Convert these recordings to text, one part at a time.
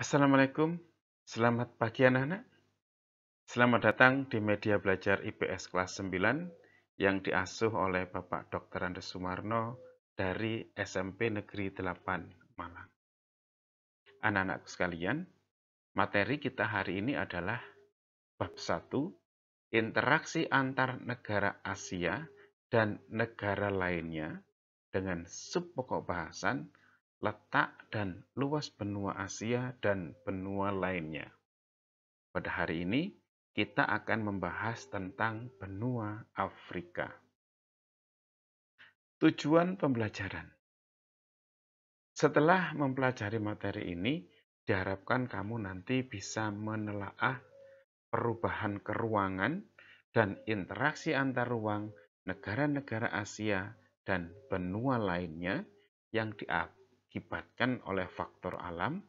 Assalamualaikum, selamat pagi anak-anak. Selamat datang di media belajar IPS kelas 9 yang diasuh oleh Bapak Dr. Andes Sumarno dari SMP Negeri 8 Malang. Anak-anakku sekalian, materi kita hari ini adalah bab 1, interaksi antar negara Asia dan negara lainnya dengan sub pokok bahasan letak dan luas benua Asia dan benua lainnya. Pada hari ini, kita akan membahas tentang benua Afrika. Tujuan pembelajaran Setelah mempelajari materi ini, diharapkan kamu nanti bisa menelaah perubahan keruangan dan interaksi antar ruang negara-negara Asia dan benua lainnya yang diakui diakibatkan oleh faktor alam,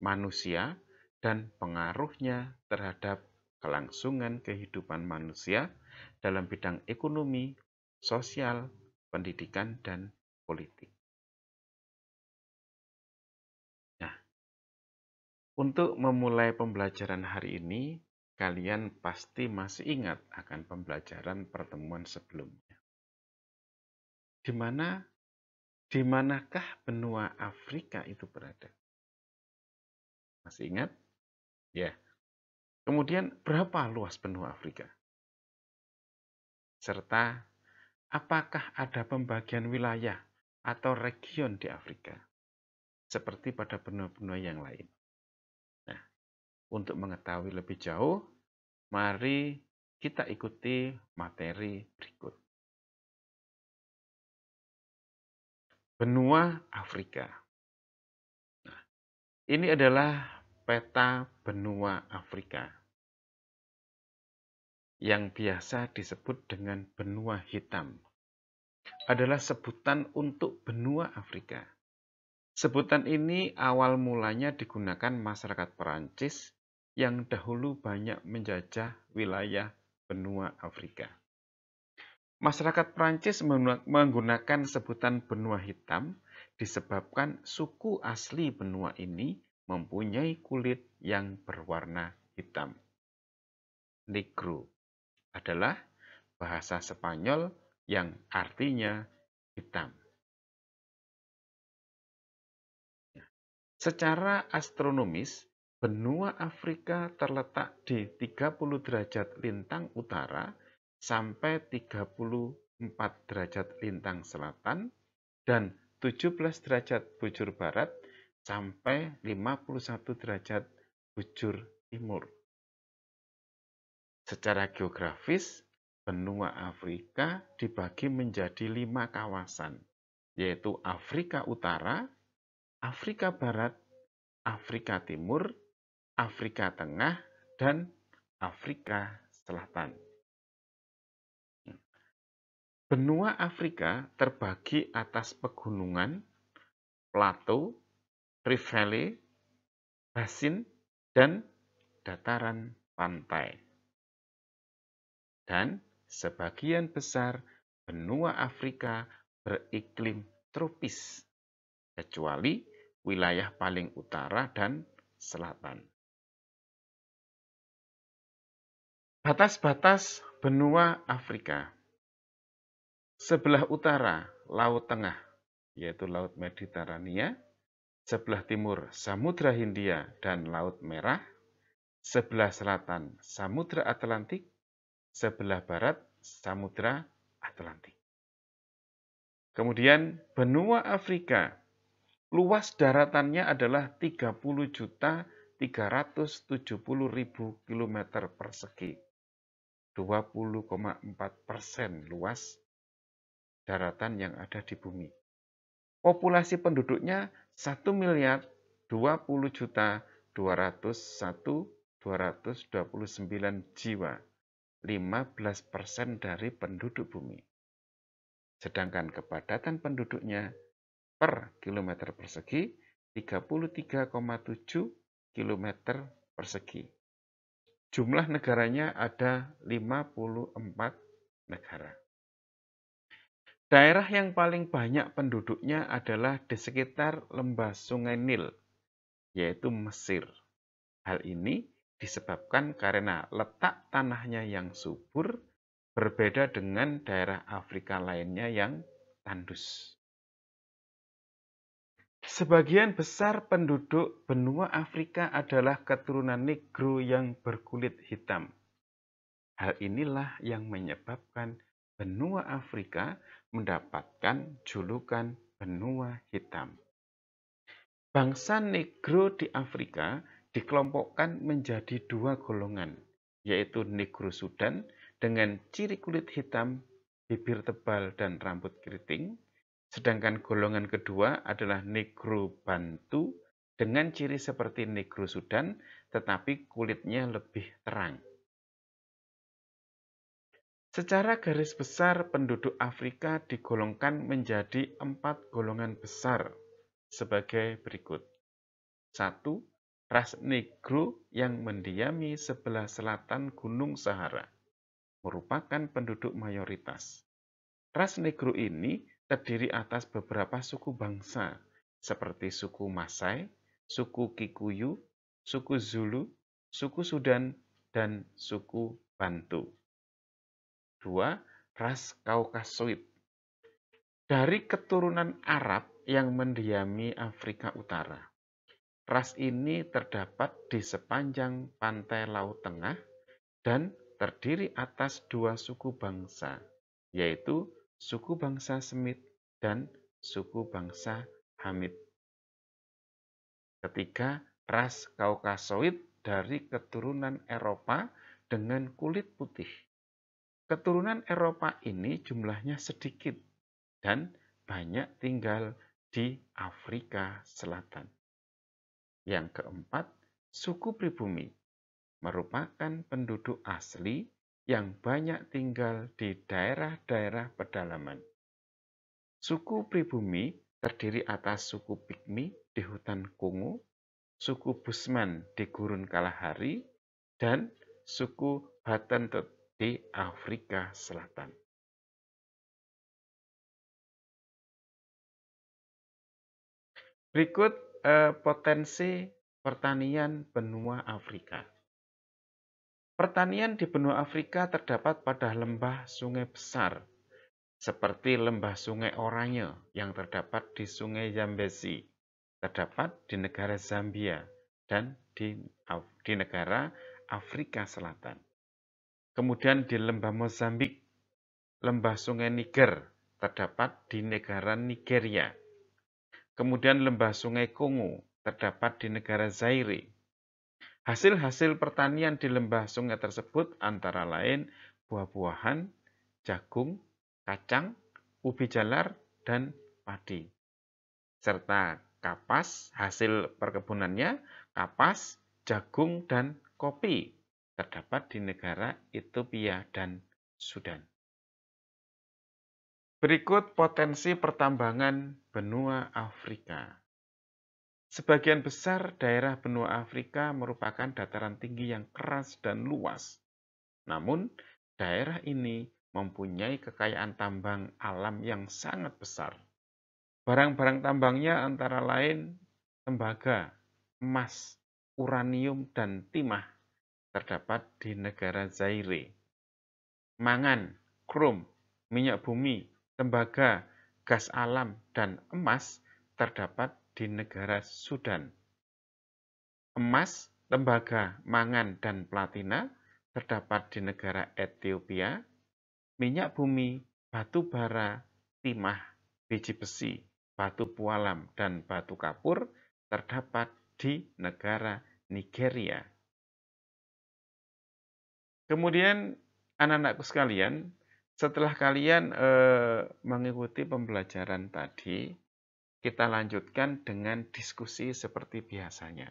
manusia, dan pengaruhnya terhadap kelangsungan kehidupan manusia dalam bidang ekonomi, sosial, pendidikan, dan politik. Nah, untuk memulai pembelajaran hari ini, kalian pasti masih ingat akan pembelajaran pertemuan sebelumnya. Di mana di manakah benua Afrika itu berada? Masih ingat? Ya. Yeah. Kemudian berapa luas benua Afrika? Serta apakah ada pembagian wilayah atau region di Afrika seperti pada benua-benua yang lain? Nah, untuk mengetahui lebih jauh, mari kita ikuti materi berikut. benua Afrika. Nah, ini adalah peta benua Afrika yang biasa disebut dengan benua hitam adalah sebutan untuk benua Afrika. Sebutan ini awal mulanya digunakan masyarakat Perancis yang dahulu banyak menjajah wilayah benua Afrika. Masyarakat Prancis menggunakan sebutan benua hitam disebabkan suku asli benua ini mempunyai kulit yang berwarna hitam. Negro adalah bahasa Spanyol yang artinya hitam. Secara astronomis, benua Afrika terletak di 30 derajat lintang utara sampai 34 derajat lintang selatan dan 17 derajat bujur barat sampai 51 derajat bujur timur. Secara geografis, benua Afrika dibagi menjadi lima kawasan, yaitu Afrika Utara, Afrika Barat, Afrika Timur, Afrika Tengah, dan Afrika Selatan benua Afrika terbagi atas pegunungan, plato, rift valley, basin, dan dataran pantai. Dan sebagian besar benua Afrika beriklim tropis, kecuali wilayah paling utara dan selatan. Batas-batas benua Afrika Sebelah utara, Laut Tengah, yaitu Laut Mediterania. Sebelah timur, Samudra Hindia dan Laut Merah. Sebelah selatan, Samudra Atlantik. Sebelah barat, Samudra Atlantik. Kemudian benua Afrika, luas daratannya adalah 30 juta 370 ribu kilometer persegi. 20,4 persen luas daratan yang ada di bumi. Populasi penduduknya 1 miliar 20 juta 201 229 jiwa, 15 persen dari penduduk bumi. Sedangkan kepadatan penduduknya per kilometer persegi 33,7 km persegi. Jumlah negaranya ada 54 negara. Daerah yang paling banyak penduduknya adalah di sekitar lembah Sungai Nil, yaitu Mesir. Hal ini disebabkan karena letak tanahnya yang subur berbeda dengan daerah Afrika lainnya yang tandus. Sebagian besar penduduk benua Afrika adalah keturunan negro yang berkulit hitam. Hal inilah yang menyebabkan benua Afrika mendapatkan julukan benua hitam. Bangsa negro di Afrika dikelompokkan menjadi dua golongan, yaitu negro Sudan dengan ciri kulit hitam, bibir tebal, dan rambut keriting, sedangkan golongan kedua adalah negro Bantu dengan ciri seperti negro Sudan tetapi kulitnya lebih terang. Secara garis besar, penduduk Afrika digolongkan menjadi empat golongan besar sebagai berikut. 1. Ras negro yang mendiami sebelah selatan Gunung Sahara merupakan penduduk mayoritas. Ras negro ini terdiri atas beberapa suku bangsa seperti suku Masai, suku Kikuyu, suku Zulu, suku Sudan, dan suku Bantu dua ras Kaukasoid. Dari keturunan Arab yang mendiami Afrika Utara. Ras ini terdapat di sepanjang pantai Laut Tengah dan terdiri atas dua suku bangsa, yaitu suku bangsa Semit dan suku bangsa Hamid. Ketiga, ras Kaukasoid dari keturunan Eropa dengan kulit putih Keturunan Eropa ini jumlahnya sedikit dan banyak tinggal di Afrika Selatan. Yang keempat, suku pribumi merupakan penduduk asli yang banyak tinggal di daerah-daerah pedalaman. Suku pribumi terdiri atas suku Pygmy di hutan Kongo, suku Busman di gurun Kalahari, dan suku Batentut di Afrika Selatan Berikut eh, potensi pertanian benua Afrika. Pertanian di benua Afrika terdapat pada lembah sungai besar, seperti lembah sungai Oranye yang terdapat di sungai Zambezi, terdapat di negara Zambia dan di, di negara Afrika Selatan. Kemudian di lembah Mozambik, lembah sungai Niger terdapat di negara Nigeria. Kemudian lembah sungai Kongo terdapat di negara Zaire. Hasil-hasil pertanian di lembah sungai tersebut antara lain buah-buahan, jagung, kacang, ubi jalar, dan padi. Serta kapas, hasil perkebunannya, kapas, jagung, dan kopi terdapat di negara Ethiopia dan Sudan. Berikut potensi pertambangan benua Afrika. Sebagian besar daerah benua Afrika merupakan dataran tinggi yang keras dan luas. Namun, daerah ini mempunyai kekayaan tambang alam yang sangat besar. Barang-barang tambangnya antara lain tembaga, emas, uranium, dan timah terdapat di negara Zaire. Mangan, krom, minyak bumi, tembaga, gas alam, dan emas terdapat di negara Sudan. Emas, tembaga, mangan, dan platina terdapat di negara Ethiopia. Minyak bumi, batu bara, timah, biji besi, batu pualam, dan batu kapur terdapat di negara Nigeria. Kemudian anak-anakku sekalian, setelah kalian e, mengikuti pembelajaran tadi, kita lanjutkan dengan diskusi seperti biasanya.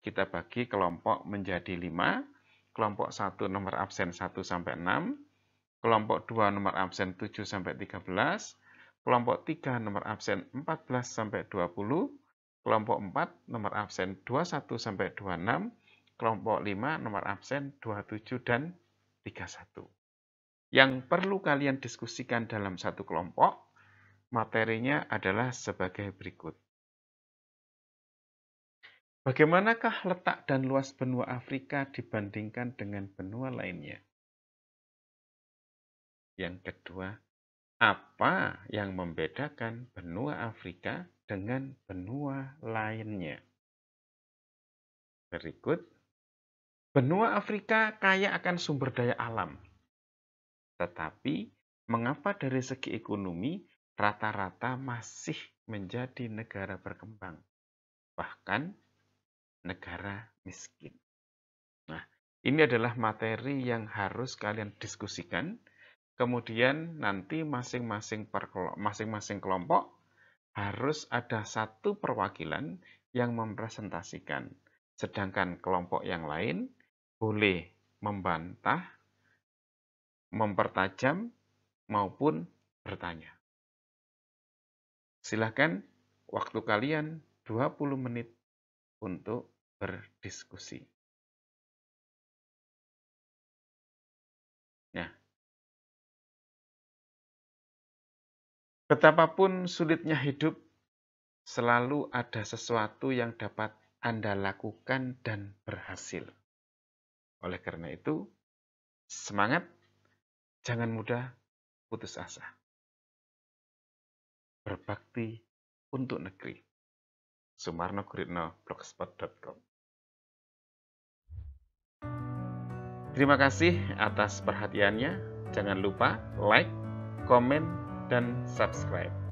Kita bagi kelompok menjadi 5, kelompok 1 nomor absen 1 sampai 6, kelompok 2 nomor absen 7 sampai 13, kelompok 3 nomor absen 14 sampai 20, kelompok 4 nomor absen 21 sampai 26, kelompok 5 nomor absen 27 dan 31. Yang perlu kalian diskusikan dalam satu kelompok, materinya adalah sebagai berikut. Bagaimanakah letak dan luas benua Afrika dibandingkan dengan benua lainnya? Yang kedua, apa yang membedakan benua Afrika dengan benua lainnya? Berikut Benua Afrika kaya akan sumber daya alam. Tetapi, mengapa dari segi ekonomi rata-rata masih menjadi negara berkembang, bahkan negara miskin? Nah, ini adalah materi yang harus kalian diskusikan. Kemudian nanti masing-masing masing-masing kelompok harus ada satu perwakilan yang mempresentasikan. Sedangkan kelompok yang lain boleh membantah, mempertajam, maupun bertanya. Silahkan waktu kalian 20 menit untuk berdiskusi. Nah, betapapun sulitnya hidup, selalu ada sesuatu yang dapat Anda lakukan dan berhasil. Oleh karena itu, semangat, jangan mudah putus asa. Berbakti untuk negeri. Sumarno Guritno, blogspot.com Terima kasih atas perhatiannya. Jangan lupa like, komen, dan subscribe.